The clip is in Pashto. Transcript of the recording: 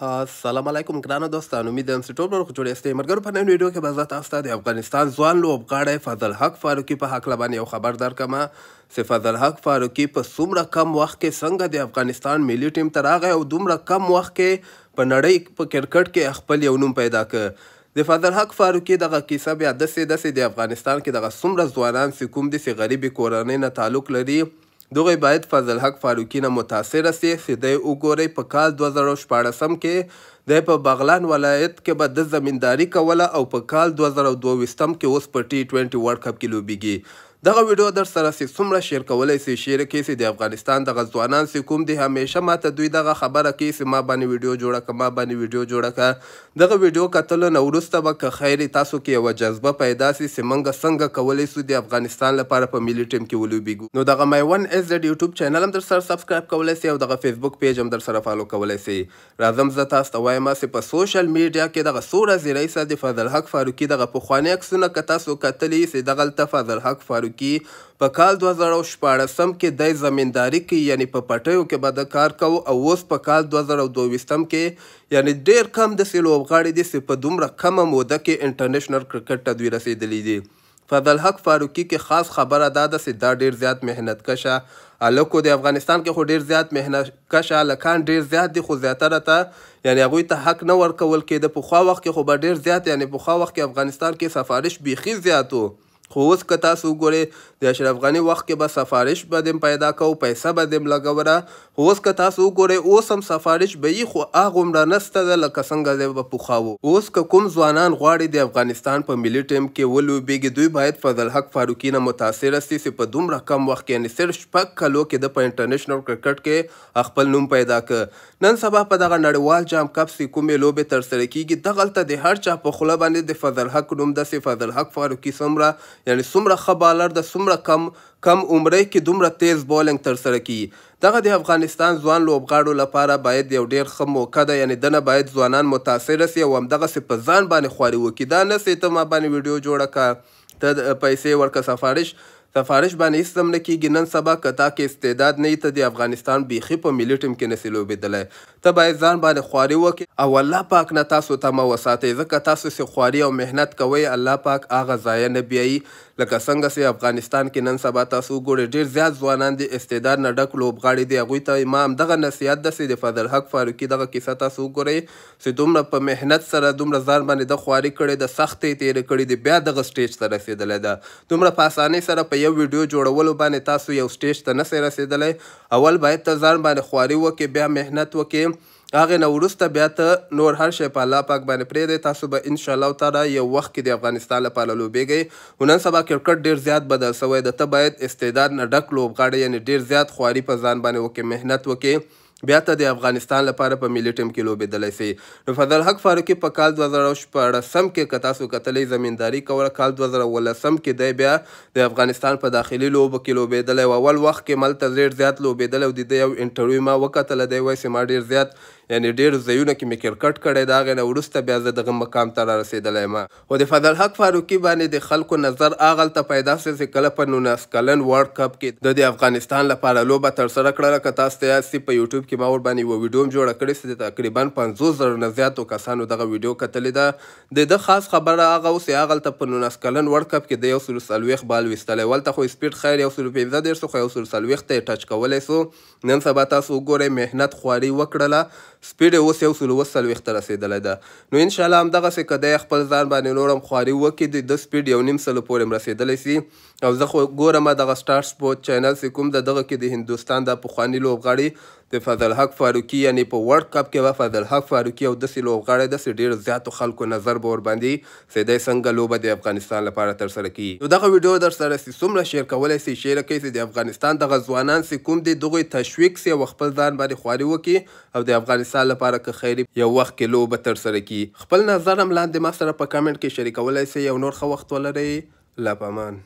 السلام علیکم ګرانو دوستانو امید یم چې ټول به روغ جوړ یاستئ ملګرو په نن ویډیو کې به زه تاسو ته د افغانستان ځوان لوبغاړی فضل حق فاروقي په هکله باندې یو خبر درکمه چې فضل حق فاروقي په څومره کم وخت کې څنګه د افغانستان ملي ټیم ته راغی او دومره کم وخت کې په نړۍ په کرکټ کې خپل یو نوم پیدا کړ د فضل حق فاروقي دغه کیسه بیا داسې داسې د افغانستان کې دغه څومره ځوانان چې کوم داسې غریبې کورنۍ نه تعلق لري دغه باید فضل حق فاروقی نه متاثر سي سیدی وګوري په کال 2014 کې د په بغلان ولایت کې به د زمینداری کوله او په کال 2022 کې اوس په ټي 20 ورلد کپ کې لوبيږي دغه ویډیو در سره سي څومره شیر کولای سي شیر کې سي د افغانستان د غزوانان سي کوم دي همیشه ماته دوی دغه خبره کې سي ما باندې ویډیو جوړه ک ما باندې ویډیو جوړه ک دغه ویډیو کتل نو ورسته به که خیر تاسو کې یو جذبه پیدا سي سیمنګ څنګه کولای سي د افغانستان لپاره په ملي ټیم کې ولوبېګو نو دغه مای 1 اس د یوټیوب چینل هم در سره سبسکرایب کولای سي او دغه فیسبوک پیج هم در سره فالو کولای سي راځم زه تاسو ته وایم چې په سوشل میډیا کې دغه سوره زیرای سي د فضل حق فاروقي دغه په خوانې عکسونه ک تاسو کتلی سي دغه فضل حق فاروقي کې په کال 2014 کې د زمینداری کې یعنی په پټیو کې به د کار کو او اوس په کال 2022 کې یعنی ډیر کم د سیلو غاړي دي چې په دومره کمه موده کې انټرنیشنل کرکټ ته دوی رسیدلی دي فضل حق فاروقی کې خاص خبره دا ده چې دا ډیر زیات مهنت کشه الکو د افغانستان کې خو ډیر زیات مهنت کشه الکان ډیر زیات دي خو زیاتره ته یعنی هغه ته حق نه ورکول کېده په خو وخت کې خو ډیر زیات یعنی په خو وخت کې افغانستان کې سفارش بیخي زیات وو خو اوس که تاسو وګورئ د اشرف غنی وخت کې به سفارش به دم پیدا کو پیسې به دم لګوره اوس که تاسو وګورئ اوس هم سفارش به یې خو هغومره نسته ده لکه څنګه دی به پوخاوه اوس که کوم ځوانان غواړي د افغانستان په ملي ټیم کې ولوبېږي دوی باید فضل حق فاروقي نه متاثره سي چې په دومره کم وخت کې یعنې صرف شپږ کلو کې د په انټرنیشنل کرکټ کې خپل نوم پیدا کړ نن سبا په دغه نړیوال جام کپ سې کومې لوبې ترسره کیږي دغلته د هر چا په خوله باندې د فضل حق نوم داسې فضل حق فاروقي څومره یعنې څومره ښه بالر ده څومره دومره کم کم عمره کې دومره تیز بولینګ تر سره کی دغه د افغانستان ځوان لوبغاړو لپاره باید یو ډیر ښه موقع ده یعنی دنه باید ځوانان متاثر سي او همدغه سي په ځان باندې خواري وکړي دا نه سي ته ما باندې ویډیو جوړه کا ته پیسې ورکه سفارش سفارش باندې هیڅ هم نه کېږي نن سبا که تا کې استعداد نه ته د افغانستان بیخي په ملي ټیم کې نسي لوبېدلی ته باید ځان باندې خواري وکړې او الله پاک نه تاسو تمه وساتئ ځکه تاسو سې خواري او محنت کوئ الله پاک هغه ضایع نه بیایي لکه څنګه سې افغانستان کې نن سبا تاسو وګورئ ډېر زیات ځوانان د استعداد نه ډک لوبغاړي دي هغوی ته ما همدغه نصیحت ده چې د فضل حق فاروقي دغه کیسه تاسو وګورئ چې دومره په محنت سره دومره ځان باندې د خواري کړې د سختې تېرې کړې دي بیا دغه سټیج ته رسېدلی ده دومره په اسانۍ سره په یو ویډیو جوړولو باندې تاسو یو سټیج ته نسئ رسیدلی اول باید ته ځان باندې خواري وکړې بیا محنت وکړې هغې نه وروسته بیا ته نور هر شی په الله پاک باندې پرېږدئ تاسو به انشاءالله تعالی یو وخت کې د افغانستان لپاره لوبېږئ نن سبا کرکټ ډېر زیات بدل سوی د ته باید استعداد نه ډک لوبغاړی یعنې ډېر زیات خواري په ځان باندې وکړې محنت وکړې بیا ته د افغانستان لپاره په ملي ټیم کې لوبېدلی سي نو فضل حق فاروقي په کال دوه زره شپاړسم کې که تاسو کتلی زمینداري کوله کال دوه زره اوولسم کې دی بیا د افغانستان په داخلي لوبو کې لوبېدلی و اول وخت کې ملته ډېر زیات لوبېدلی او د ده یو انټرویو ما وکتله دی وایي چې ما ډېر زیات یعنې ډېر ځایونه کې مې کرکټ کړی د هغې نه وروسته بیا زه دغه مقام ته رارسېدلی یم خو د فضل حق فاروقي باندې د خلکو نظر هغلته پیدا شو چې کله په نولس کلن ورلډ کپ کې د افغانستان لپاره لوبه ترسره کړله که تاسو ته یاد په یوټیوب کې ما ور باندې یو ویډیو جوړ کړی چې تقریبا 50000 نه زیاتو کسانو دغه ویډیو کتلې ده د د خاص خبره هغه اوس هغه ته په 19 کلن ورلد کپ کې د یو سل سلويخ بال وستلې ولته خو سپیډ خیر یو سل 15 ډیر خو یو سل سلويخ ته ټچ کولای سو نن سبا تاسو ګورئ مهنت خواري وکړله سپیډ اوس یو سل وسلويخ ته رسیدلې ده نو ان شاء الله هم دغه څه کده خپل ځان باندې نورم خواري وکړي د سپیډ یو نیم سل پورې رسیدلې سي او زه خو ګورم دغه سټار سپورت چینل سې کوم دغه کې د هندستان د پخوانی لوبغاړي د فضلحق فاروقي یعنی په ورلد کپ کې به فضلحق فاروقي او داسې لوبغاړی داسې ډېر زیاتو خلکو نظر به ورباندې سیدی څنګه لوبه د افغانستان لپاره ترسره کړي نو دغه ویډیو در سره سي څومره شیر کولی سي شیره کوي چې د افغانستان دغه ځوانان سي کوم دي دغوی تشویق سي او خپل ځان باندې خواري وکړي او د افغانستان لپاره که خیري یو وخت کې لوبه ترسره کړي خپل نظر هم لاندې ما سره په کمنټ کې شریکولی سي یو نور ښه وخت ولرئ لا پامان